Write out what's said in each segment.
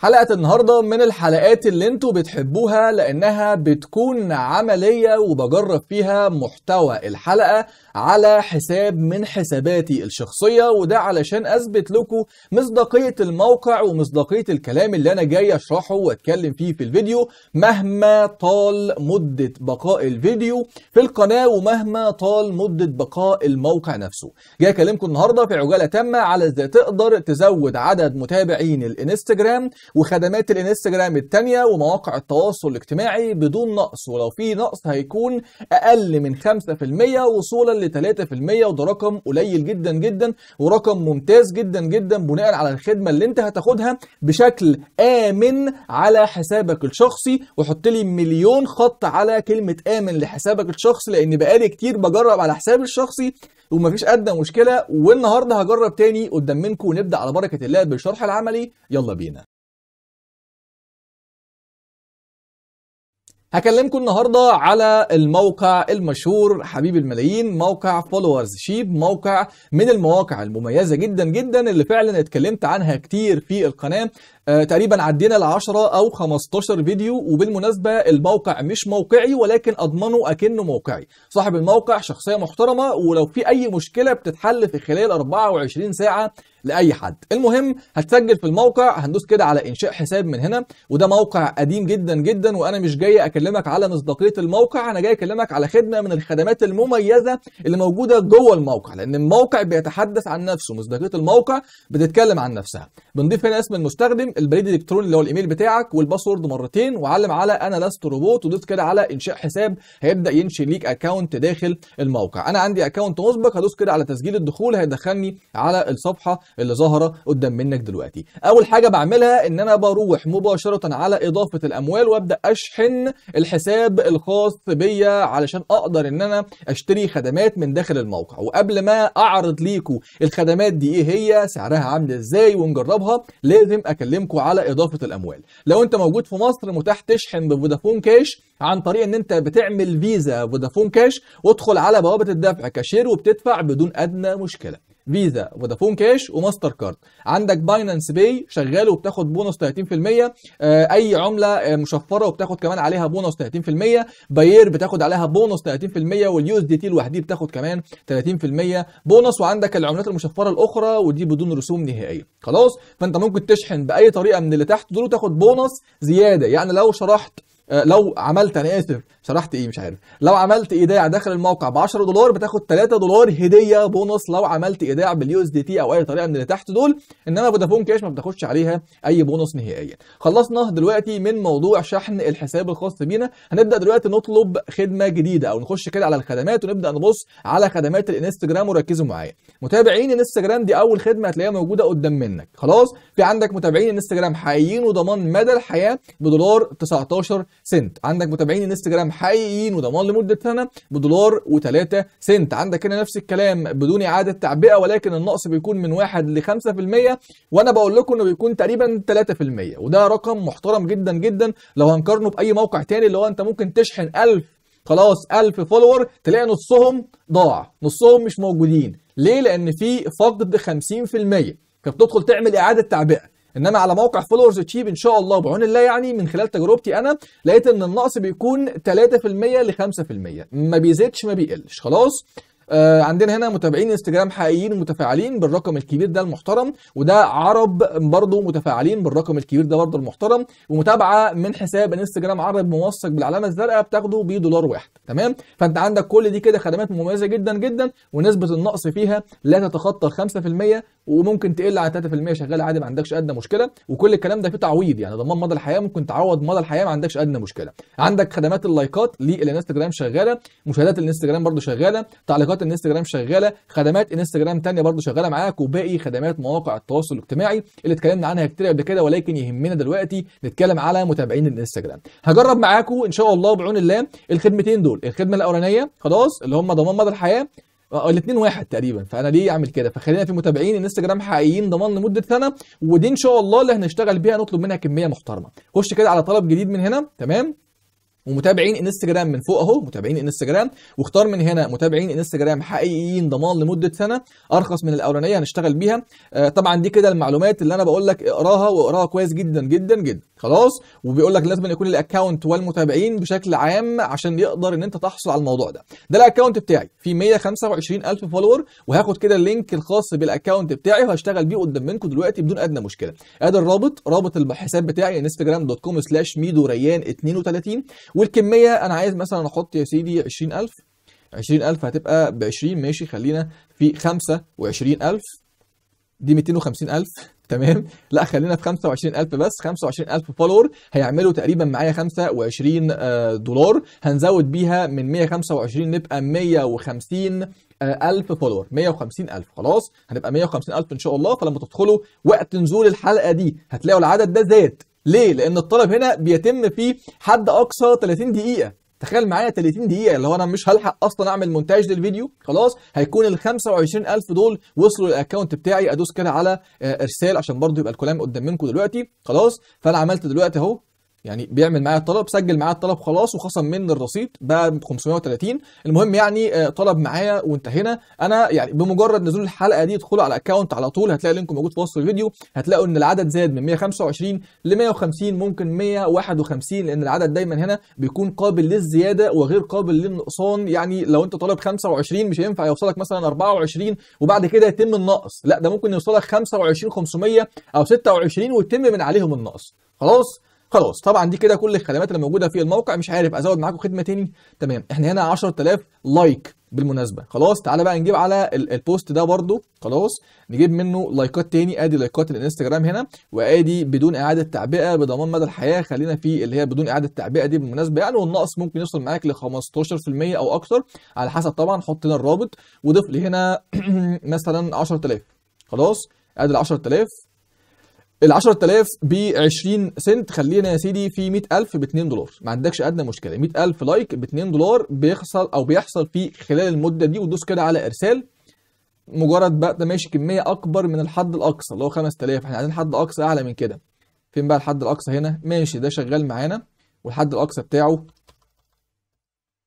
حلقة النهاردة من الحلقات اللي انتوا بتحبوها لانها بتكون عملية وبجرب فيها محتوى الحلقة على حساب من حساباتي الشخصية وده علشان اثبت لكم مصداقية الموقع ومصداقية الكلام اللي انا جاي اشرحه واتكلم فيه في الفيديو مهما طال مدة بقاء الفيديو في القناة ومهما طال مدة بقاء الموقع نفسه جاي اكلمكم النهاردة في عجالة تامة على ازاي تقدر تزود عدد متابعين الانستجرام وخدمات الانستجرام الثانيه ومواقع التواصل الاجتماعي بدون نقص ولو في نقص هيكون اقل من 5% وصولا ل 3% وده رقم قليل جدا جدا ورقم ممتاز جدا جدا بناء على الخدمه اللي انت هتاخدها بشكل امن على حسابك الشخصي وحط لي مليون خط على كلمه امن لحسابك الشخصي لان بقالي كتير بجرب على حسابي الشخصي ومفيش ادنى مشكله والنهارده هجرب تاني قدام منكم ونبدا على بركه الله بالشرح العملي يلا بينا هكلمكم النهاردة على الموقع المشهور حبيب الملايين موقع فولورز شيب موقع من المواقع المميزة جدا جدا اللي فعلا اتكلمت عنها كتير في القناة آه، تقريبا عدينا العشرة 10 او 15 فيديو وبالمناسبه الموقع مش موقعي ولكن اضمنه اكنه موقعي صاحب الموقع شخصيه محترمه ولو في اي مشكله بتتحل في خلال 24 ساعه لاي حد المهم هتسجل في الموقع هندوس كده على انشاء حساب من هنا وده موقع قديم جدا جدا وانا مش جاي اكلمك على مصداقيه الموقع انا جاي اكلمك على خدمه من الخدمات المميزه اللي موجوده جوه الموقع لان الموقع بيتحدث عن نفسه مصداقيه الموقع بتتكلم عن نفسها بنضيف هنا اسم المستخدم البريد الالكتروني اللي هو الايميل بتاعك والباسورد مرتين وعلم على انا لست روبوت وضيف كده على انشاء حساب هيبدا ينشئ ليك اكونت داخل الموقع انا عندي اكونت مسبق هدوس كده على تسجيل الدخول هيدخلني على الصفحه اللي ظاهره قدام منك دلوقتي اول حاجه بعملها ان انا بروح مباشره على اضافه الاموال وابدا اشحن الحساب الخاص بيا علشان اقدر ان انا اشتري خدمات من داخل الموقع وقبل ما اعرض ليكم الخدمات دي ايه هي سعرها عامل ازاي ونجربها لازم اكلمكم على اضافه الاموال لو انت موجود في مصر متاح تشحن بفودافون كاش عن طريق ان انت بتعمل فيزا فودافون كاش وادخل على بوابه الدفع كاشير وبتدفع بدون ادنى مشكله فيزا فودافون كاش وماستر كارد عندك باينانس باي شغال وبتاخد بونص 30% آه، اي عمله آه، مشفره وبتاخد كمان عليها بونص 30% باير بتاخد عليها بونص 30% واليو اس دي تي لوحديه بتاخد كمان 30% بونص وعندك العملات المشفره الاخرى ودي بدون رسوم نهائيه خلاص فانت ممكن تشحن باي طريقه من اللي تحت دول وتاخد بونص زياده يعني لو شرحت آه، لو عملت انا اسف شرحت ايه مش عارف لو عملت ايداع داخل الموقع ب 10 دولار بتاخد 3 دولار هديه بونص لو عملت ايداع باليو اس دي تي او اي طريقه من اللي تحت دول انما فودافون كاش ما بتاخدش عليها اي بونص نهائيا خلصنا دلوقتي من موضوع شحن الحساب الخاص بينا هنبدا دلوقتي نطلب خدمه جديده او نخش كده على الخدمات ونبدا نبص على خدمات الانستجرام وركزوا معايا متابعين الانستجرام دي اول خدمه هتلاقيها موجوده قدام منك خلاص في عندك متابعين الانستجرام حقيقيين وضمان مدى الحياه بدولار 19 سنت عندك متابعين انستجرام حقيقيين وضمان لمده سنه بدولار و3 سنت عندك هنا نفس الكلام بدون اعاده تعبئه ولكن النقص بيكون من 1 ل 5% وانا بقول لكم انه بيكون تقريبا 3% وده رقم محترم جدا جدا لو هنقارنه باي موقع تاني اللي هو انت ممكن تشحن 1000 خلاص 1000 فولور تلاقي نصهم ضاع نصهم مش موجودين ليه لان في فقد 50% فبتدخل تعمل اعاده تعبئه انما على موقع فولورز تشيب ان شاء الله بعون الله يعني من خلال تجربتي انا لقيت ان النقص بيكون 3% ل 5% ما بيزيدش ما بيقلش خلاص آه عندنا هنا متابعين انستجرام حقيقيين متفاعلين بالرقم الكبير ده المحترم وده عرب برضه متفاعلين بالرقم الكبير ده برضه المحترم ومتابعه من حساب انستجرام عرب موثق بالعلامه الزرقاء بتاخده بدولار واحد تمام فانت عندك كل دي كده خدمات مميزه جدا جدا ونسبه النقص فيها لا تتخطى 5% وممكن تقل عن 3% شغال عادي ما عندكش ادنى مشكله وكل الكلام ده فيه تعويض يعني ضمان مدى الحياه ممكن تعوض مدى الحياه ما عندكش ادنى مشكله عندك خدمات اللايكات للانستجرام شغاله مشاهدات الانستجرام برده شغاله تعليقات الانستجرام شغاله خدمات انستجرام ثانيه برده شغاله معاك وباقي خدمات مواقع التواصل الاجتماعي اللي اتكلمنا عنها كتير قبل كده ولكن يهمنا دلوقتي نتكلم على متابعين الانستجرام هجرب معاكم ان شاء الله بعون الله الخدمتين دول الخدمه الاولانيه خلاص اللي هم ضمان مدى الحياه آه، آه، الاثنين واحد تقريبا فانا ليه اعمل كده فخلينا في متابعين انستجرام حقيقيين ضمان لمده سنه ودي ان شاء الله اللي هنشتغل بيها نطلب منها كميه محترمه خش كده على طلب جديد من هنا تمام ومتابعين انستجرام من فوق اهو متابعين انستجرام واختار من هنا متابعين انستجرام حقيقيين ضمان لمده سنه ارخص من الاولانيه هنشتغل بيها آه، طبعا دي كده المعلومات اللي انا بقول لك اقراها واقراها كويس جدا جدا جدا خلاص وبيقول لك لازم يكون الاكونت والمتابعين بشكل عام عشان يقدر ان انت تحصل على الموضوع ده ده الاكونت بتاعي في 125000 فولور وهاخد كده اللينك الخاص بالاكونت بتاعي وهشتغل بيه قدام منكم دلوقتي بدون ادنى مشكله ادي الرابط رابط الحساب بتاعي انستجرام دوت كوم سلاش ميدو ريان 32 والكميه انا عايز مثلا احط يا سيدي 20000 20000 هتبقى ب 20 ماشي خلينا في 25000 دي 250000 تمام لا خلينا في 25000 بس 25000 فولور هيعملوا تقريبا معايا 25 آه، دولار هنزود بيها من 125 نبقى 150 1000 فولور 150000 خلاص هنبقى 150000 ان شاء الله فلما تدخلوا وقت نزول الحلقه دي هتلاقوا العدد ده زاد ليه لان الطلب هنا بيتم في حد اقصى 30 دقيقه تخيل معايا 30 دقيقه اللي هو انا مش هلحق اصلا اعمل مونتاج للفيديو خلاص هيكون ال 25000 دول وصلوا للاكونت بتاعي ادوس كده على آه، ارسال عشان برضو يبقى الكلام قدام منكم دلوقتي خلاص فانا عملت دلوقتي اهو يعني بيعمل معايا الطلب سجل معايا الطلب خلاص وخصم مني الرصيد بقى 530 المهم يعني آه، طلب معايا وانتهينا انا يعني بمجرد نزول الحلقه دي ادخلوا على الاكونت على طول هتلاقي لينك موجود في وصف الفيديو هتلاقوا ان العدد زاد من 125 ل 150 ممكن 151 لان العدد دايما هنا بيكون قابل للزياده وغير قابل للنقصان يعني لو انت طالب 25 مش هينفع يوصلك مثلا 24 وبعد كده يتم النقص لا ده ممكن يوصلك 25 500 او 26 ويتم من عليهم النقص خلاص خلاص طبعا دي كده كل الخدمات اللي موجوده في الموقع مش عارف ازود معاكم خدمه تاني تمام احنا هنا 10000 لايك بالمناسبه خلاص تعالى بقى نجيب على البوست ده برده خلاص نجيب منه لايكات تاني ادي لايكات الانستجرام هنا وادي بدون اعاده تعبئه بضمان مدى الحياه خلينا في اللي هي بدون اعاده تعبئه دي بالمناسبه يعني والنقص ممكن يوصل معاك ل 15% او اكتر على حسب طبعا حط هنا الرابط وضيف لي هنا مثلا 10000 خلاص ادي ال 10000 ال 10000 ب 20 سنت خلينا يا سيدي في 100000 ب 2 دولار ما عندكش ادنى مشكله 100000 لايك ب 2 دولار بيحصل او بيحصل في خلال المده دي وتدوس كده على ارسال مجرد بقى ده ماشي كميه اكبر من الحد الاقصى اللي هو 5000 احنا عايزين حد اقصى اعلى من كده فين بقى الحد الاقصى هنا ماشي ده شغال معانا والحد الاقصى بتاعه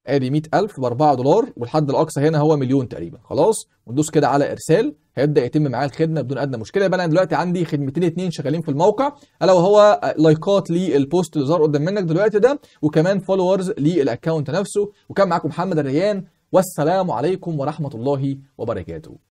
ادي 100000 ب 4 دولار والحد الاقصى هنا هو مليون تقريبا خلاص وندوس كده على ارسال هيبدا يتم معايا الخدمه بدون ادنى مشكله يبقى انا دلوقتي عندي خدمتين اثنين شغالين في الموقع الا وهو لايكات للبوست اللي ظهر قدام منك دلوقتي ده وكمان فولورز للاكونت نفسه وكان معاكم محمد الريان والسلام عليكم ورحمه الله وبركاته